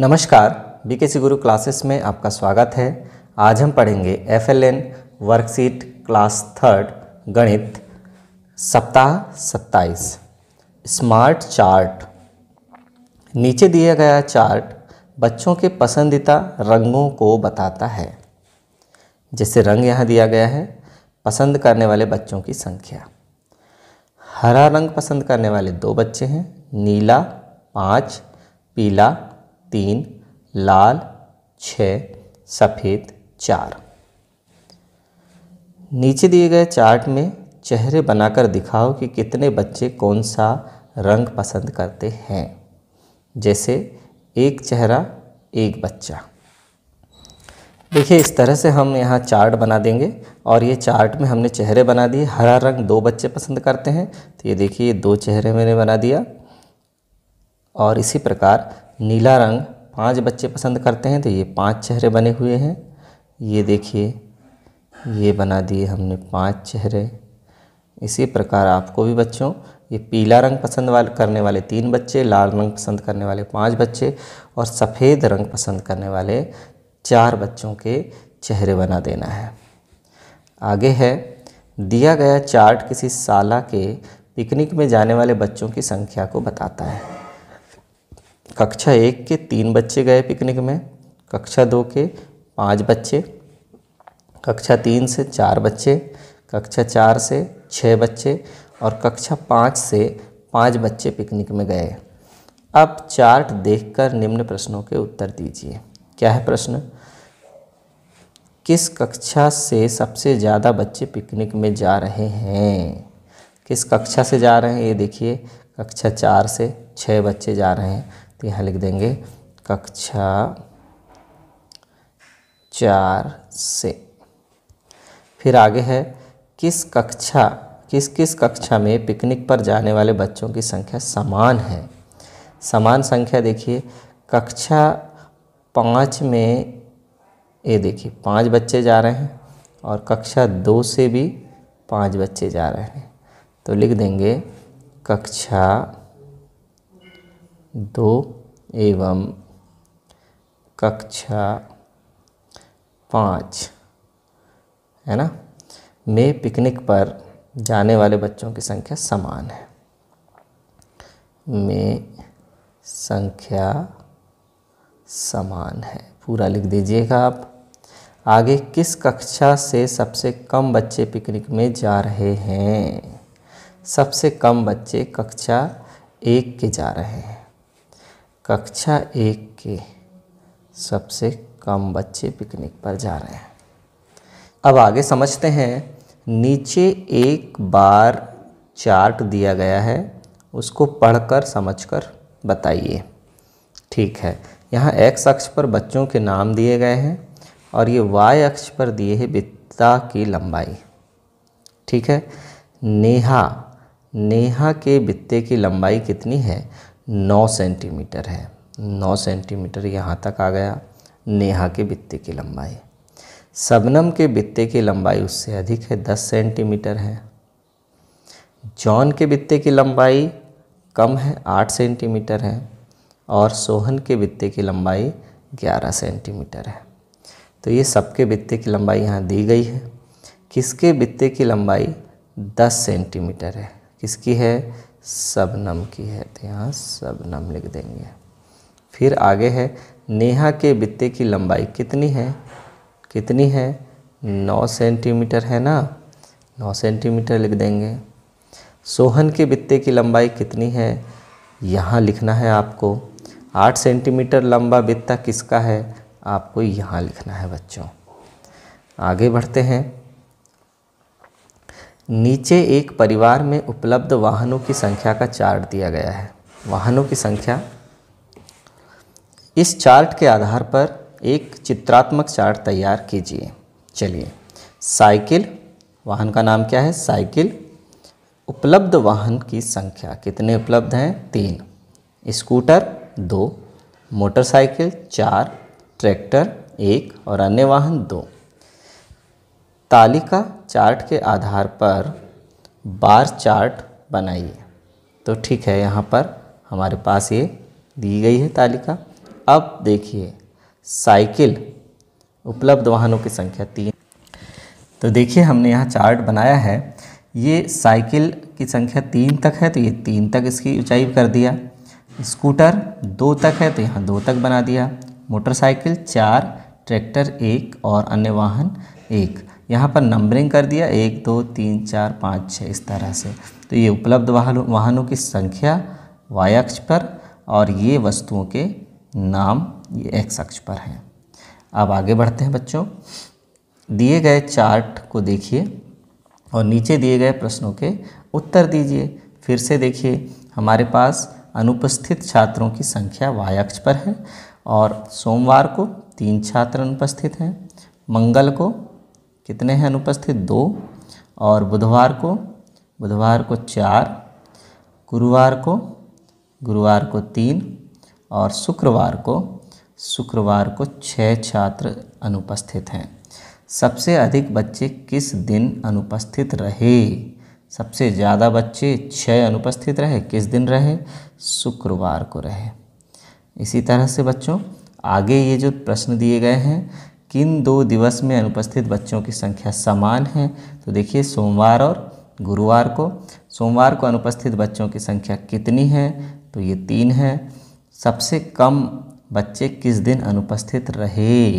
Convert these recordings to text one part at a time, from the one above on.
नमस्कार B C गुरु classes में आपका स्वागत है आज हम पढ़ेंगे F L N worksheet class third गणित सप्ताह सत्ताईस स्मार्ट चार्ट नीचे दिया गया चार्ट बच्चों के पसंदीदा रंगों को बताता है जैसे रंग यहाँ दिया गया है पसंद करने वाले बच्चों की संख्या हरा रंग पसंद करने वाले दो बच्चे हैं नीला पाँच पीला तीन लाल छः सफ़ेद चार नीचे दिए गए चार्ट में चेहरे बनाकर दिखाओ कि कितने बच्चे कौन सा रंग पसंद करते हैं जैसे एक चेहरा एक बच्चा देखिए इस तरह से हम यहाँ चार्ट बना देंगे और ये चार्ट में हमने चेहरे बना दिए हरा रंग दो बच्चे पसंद करते हैं तो ये देखिए दो चेहरे मैंने बना दिया और इसी प्रकार नीला रंग पांच बच्चे पसंद करते हैं तो ये पांच चेहरे बने हुए हैं ये देखिए ये बना दिए हमने पांच चेहरे इसी प्रकार आपको भी बच्चों ये पीला रंग पसंद वाले करने वाले तीन बच्चे लाल रंग पसंद करने वाले पांच बच्चे और सफ़ेद रंग पसंद करने वाले चार बच्चों के चेहरे बना देना है आगे है दिया गया चार्ट किसी साला के पिकनिक में जाने वाले बच्चों की संख्या को बताता है कक्षा एक के तीन बच्चे गए पिकनिक में कक्षा दो के पाँच बच्चे कक्षा तीन से चार बच्चे कक्षा चार से छः बच्चे और कक्षा पाँच से पाँच बच्चे पिकनिक में गए अब चार्ट देखकर निम्न प्रश्नों के उत्तर दीजिए क्या है प्रश्न किस कक्षा से सबसे ज़्यादा बच्चे पिकनिक में जा रहे हैं किस कक्षा से जा रहे हैं ये देखिए कक्षा चार से छः बच्चे जा रहे हैं तो यहाँ लिख देंगे कक्षा चार से फिर आगे है किस कक्षा किस किस कक्षा में पिकनिक पर जाने वाले बच्चों की संख्या समान है समान संख्या देखिए कक्षा पाँच में ये देखिए पाँच बच्चे जा रहे हैं और कक्षा दो से भी पाँच बच्चे जा रहे हैं तो लिख देंगे कक्षा दो एवं कक्षा पाँच है ना में पिकनिक पर जाने वाले बच्चों की संख्या समान है में संख्या समान है पूरा लिख दीजिएगा आप आगे किस कक्षा से सबसे कम बच्चे पिकनिक में जा रहे हैं सबसे कम बच्चे कक्षा एक के जा रहे हैं कक्षा एक के सबसे कम बच्चे पिकनिक पर जा रहे हैं अब आगे समझते हैं नीचे एक बार चार्ट दिया गया है उसको पढ़कर समझकर बताइए ठीक है यहाँ एक्स अक्ष पर बच्चों के नाम दिए गए हैं और ये वाई अक्ष पर दिए है वित्ता की लंबाई ठीक है नेहा नेहा के बित्ते की लंबाई कितनी है नौ सेंटीमीटर है नौ सेंटीमीटर यहाँ तक आ गया नेहा के बित्ते की लंबाई सबनम के बित्ते की लंबाई उससे अधिक है दस सेंटीमीटर है जॉन के बित्ते की लंबाई कम है आठ सेंटीमीटर है और सोहन के बित्ते की लंबाई ग्यारह सेंटीमीटर है तो ये सबके बित्ते की लंबाई यहाँ दी गई है किसके बित्ते की लंबाई दस सेंटीमीटर है किसकी है सबनम की है तो यहाँ सबनम लिख देंगे फिर आगे है नेहा के बित्ते की लंबाई कितनी है कितनी है नौ सेंटीमीटर है ना नौ सेंटीमीटर लिख देंगे सोहन के बित्ते की लंबाई कितनी है यहाँ लिखना है आपको आठ सेंटीमीटर लंबा बित्ता किसका है आपको यहाँ लिखना है बच्चों आगे बढ़ते हैं नीचे एक परिवार में उपलब्ध वाहनों की संख्या का चार्ट दिया गया है वाहनों की संख्या इस चार्ट के आधार पर एक चित्रात्मक चार्ट तैयार कीजिए चलिए साइकिल वाहन का नाम क्या है साइकिल उपलब्ध वाहन की संख्या कितने उपलब्ध हैं तीन स्कूटर दो मोटरसाइकिल चार ट्रैक्टर एक और अन्य वाहन दो तालिका चार्ट के आधार पर बार चार्ट बनाइए तो ठीक है यहाँ पर हमारे पास ये दी गई है तालिका अब देखिए साइकिल उपलब्ध वाहनों की संख्या तीन तो देखिए हमने यहाँ चार्ट बनाया है ये साइकिल की संख्या तीन तक है तो ये तीन तक इसकी ऊंचाई कर दिया स्कूटर दो तक है तो यहाँ दो तक बना दिया मोटरसाइकिल चार ट्रैक्टर एक और अन्य वाहन एक यहाँ पर नंबरिंग कर दिया एक दो तीन चार पाँच छः इस तरह से तो ये उपलब्ध वाहनों वाहनों की संख्या वाई अक्ष पर और ये वस्तुओं के नाम ये एक्स अक्ष पर हैं अब आगे बढ़ते हैं बच्चों दिए गए चार्ट को देखिए और नीचे दिए गए प्रश्नों के उत्तर दीजिए फिर से देखिए हमारे पास अनुपस्थित छात्रों की संख्या वाई अक्ष पर है और सोमवार को तीन छात्र अनुपस्थित हैं मंगल को कितने हैं अनुपस्थित दो और बुधवार को बुधवार को चार गुरुवार को गुरुवार को तीन और शुक्रवार को शुक्रवार को छः छात्र अनुपस्थित हैं सबसे अधिक बच्चे किस दिन अनुपस्थित रहे सबसे ज़्यादा बच्चे छः अनुपस्थित रहे किस दिन रहे शुक्रवार को रहे इसी तरह से बच्चों आगे ये जो प्रश्न दिए गए हैं किन दो दिवस में अनुपस्थित बच्चों की संख्या समान है तो देखिए सोमवार और गुरुवार को सोमवार को अनुपस्थित बच्चों की संख्या कितनी है तो ये तीन है सबसे कम बच्चे किस दिन अनुपस्थित रहे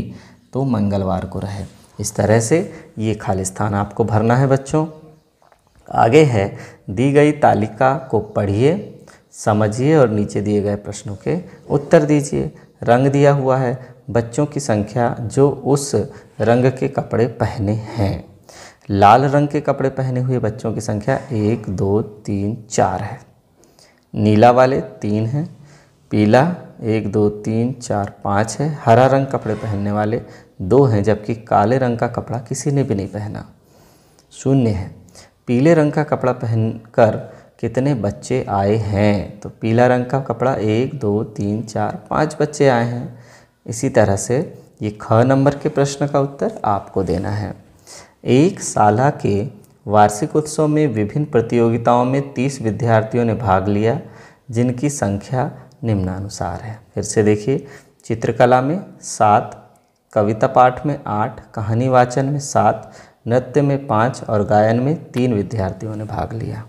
तो मंगलवार को रहे इस तरह से ये खाली स्थान आपको भरना है बच्चों आगे है दी गई तालिका को पढ़िए समझिए और नीचे दिए गए प्रश्नों के उत्तर दीजिए रंग दिया हुआ है बच्चों की संख्या जो उस रंग के कपड़े पहने हैं लाल रंग के कपड़े पहने हुए बच्चों की संख्या एक दो तीन चार है नीला वाले तीन हैं पीला एक दो तीन चार पाँच है हरा रंग कपड़े पहनने वाले दो हैं जबकि काले रंग का कपड़ा किसी ने भी नहीं पहना शून्य है पीले रंग का कपड़ा पहन कर कितने बच्चे आए हैं तो पीला रंग का कपड़ा एक दो तीन चार पाँच बच्चे आए हैं इसी तरह से ये ख नंबर के प्रश्न का उत्तर आपको देना है एक साला के वार्षिक उत्सव में विभिन्न प्रतियोगिताओं में तीस विद्यार्थियों ने भाग लिया जिनकी संख्या निम्नानुसार है फिर से देखिए चित्रकला में सात कविता पाठ में आठ कहानी वाचन में सात नृत्य में पाँच और गायन में तीन विद्यार्थियों ने भाग लिया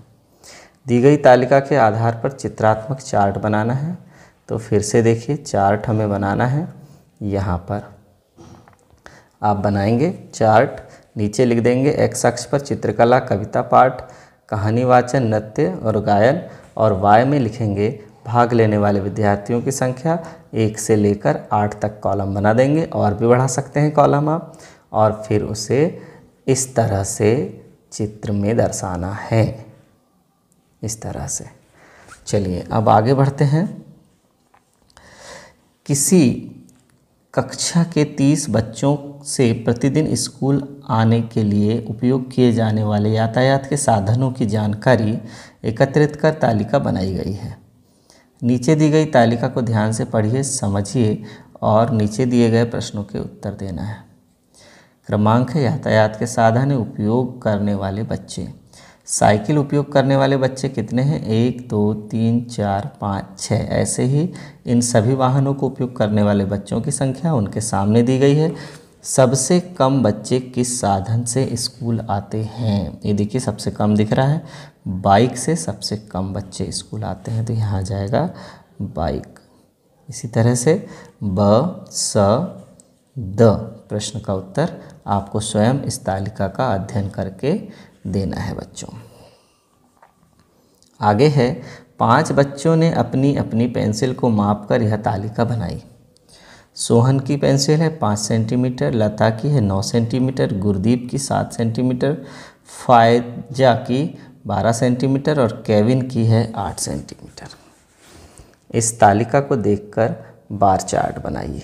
दी गई तालिका के आधार पर चित्रात्मक चार्ट बनाना है तो फिर से देखिए चार्ट हमें बनाना है यहाँ पर आप बनाएंगे चार्ट नीचे लिख देंगे एक्स अक्ष पर चित्रकला कविता पाठ कहानी वाचन नृत्य और गायन और वाय में लिखेंगे भाग लेने वाले विद्यार्थियों की संख्या एक से लेकर आठ तक कॉलम बना देंगे और भी बढ़ा सकते हैं कॉलम आप और फिर उसे इस तरह से चित्र में दर्शाना है इस तरह से चलिए अब आगे बढ़ते हैं किसी कक्षा के तीस बच्चों से प्रतिदिन स्कूल आने के लिए उपयोग किए जाने वाले यातायात के साधनों की जानकारी एकत्रित कर तालिका बनाई गई है नीचे दी गई तालिका को ध्यान से पढ़िए समझिए और नीचे दिए गए प्रश्नों के उत्तर देना है क्रमांक है यातायात के साधन उपयोग करने वाले बच्चे साइकिल उपयोग करने वाले बच्चे कितने हैं एक दो तीन चार पाँच छः ऐसे ही इन सभी वाहनों को उपयोग करने वाले बच्चों की संख्या उनके सामने दी गई है सबसे कम बच्चे किस साधन से स्कूल आते हैं ये देखिए सबसे कम दिख रहा है बाइक से सबसे कम बच्चे स्कूल आते हैं तो यहाँ आ जाएगा बाइक इसी तरह से ब स द प्रश्न का उत्तर आपको स्वयं इस तालिका का अध्ययन करके देना है बच्चों आगे है पांच बच्चों ने अपनी अपनी पेंसिल को माप कर यह तालिका बनाई सोहन की पेंसिल है पाँच सेंटीमीटर लता की है नौ सेंटीमीटर गुरदीप की सात सेंटीमीटर फायजा की बारह सेंटीमीटर और केविन की है आठ सेंटीमीटर इस तालिका को देखकर बार चार्ट बनाइए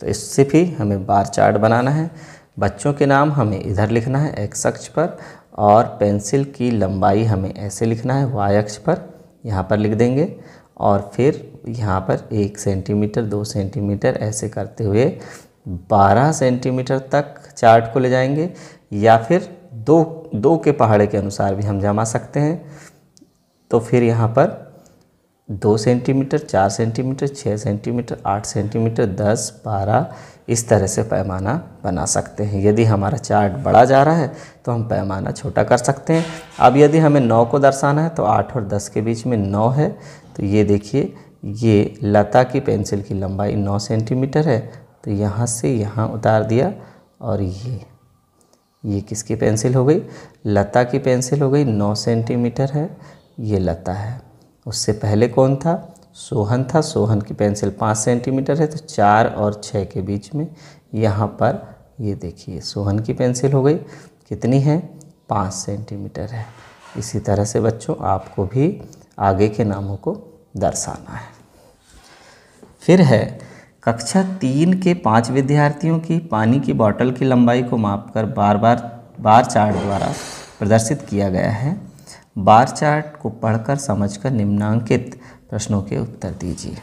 तो इससे भी हमें बार चार्ट बनाना है बच्चों के नाम हमें इधर लिखना है एक्स अक्ष पर और पेंसिल की लंबाई हमें ऐसे लिखना है वाई अक्ष पर यहाँ पर लिख देंगे और फिर यहाँ पर एक सेंटीमीटर दो सेंटीमीटर ऐसे करते हुए बारह सेंटीमीटर तक चार्ट को ले जाएंगे या फिर दो दो के पहाड़े के अनुसार भी हम जमा सकते हैं तो फिर यहाँ पर दो सेंटीमीटर चार सेंटीमीटर छः सेंटीमीटर आठ सेंटीमीटर दस बारह इस तरह से पैमाना बना सकते हैं यदि हमारा चार्ट बड़ा जा रहा है तो हम पैमाना छोटा कर सकते हैं अब यदि हमें नौ को दर्शाना है तो आठ और दस के बीच में नौ है तो ये देखिए ये लता की पेंसिल की लंबाई नौ सेंटीमीटर है तो यहाँ से यहाँ उतार दिया और ये ये किसकी पेंसिल हो गई लता की पेंसिल हो गई नौ सेंटीमीटर है ये लता है उससे पहले कौन था सोहन था सोहन की पेंसिल पाँच सेंटीमीटर है तो चार और छः के बीच में यहाँ पर ये देखिए सोहन की पेंसिल हो गई कितनी है पाँच सेंटीमीटर है इसी तरह से बच्चों आपको भी आगे के नामों को दर्शाना है फिर है कक्षा तीन के पांच विद्यार्थियों की पानी की बॉटल की लंबाई को मापकर बार बार बार चार्ट द्वारा प्रदर्शित किया गया है बार चार्ट को पढ़कर समझकर निम्नांकित प्रश्नों के उत्तर दीजिए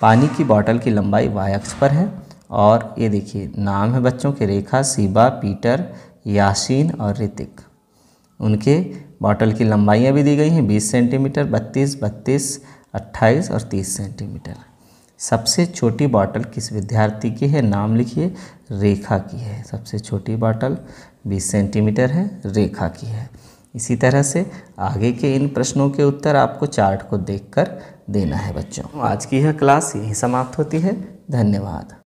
पानी की बॉटल की लंबाई वाई अक्ष पर है और ये देखिए नाम है बच्चों के रेखा सीबा पीटर यासीन और ऋतिक उनके बॉटल की लंबाइयाँ भी दी गई हैं 20 सेंटीमीटर 32, 32, 28 और 30 सेंटीमीटर सबसे छोटी बॉटल किस विद्यार्थी की है नाम लिखिए रेखा की है सबसे छोटी बॉटल 20 सेंटीमीटर है रेखा की है इसी तरह से आगे के इन प्रश्नों के उत्तर आपको चार्ट को देखकर देना है बच्चों आज की यह क्लास यही समाप्त होती है धन्यवाद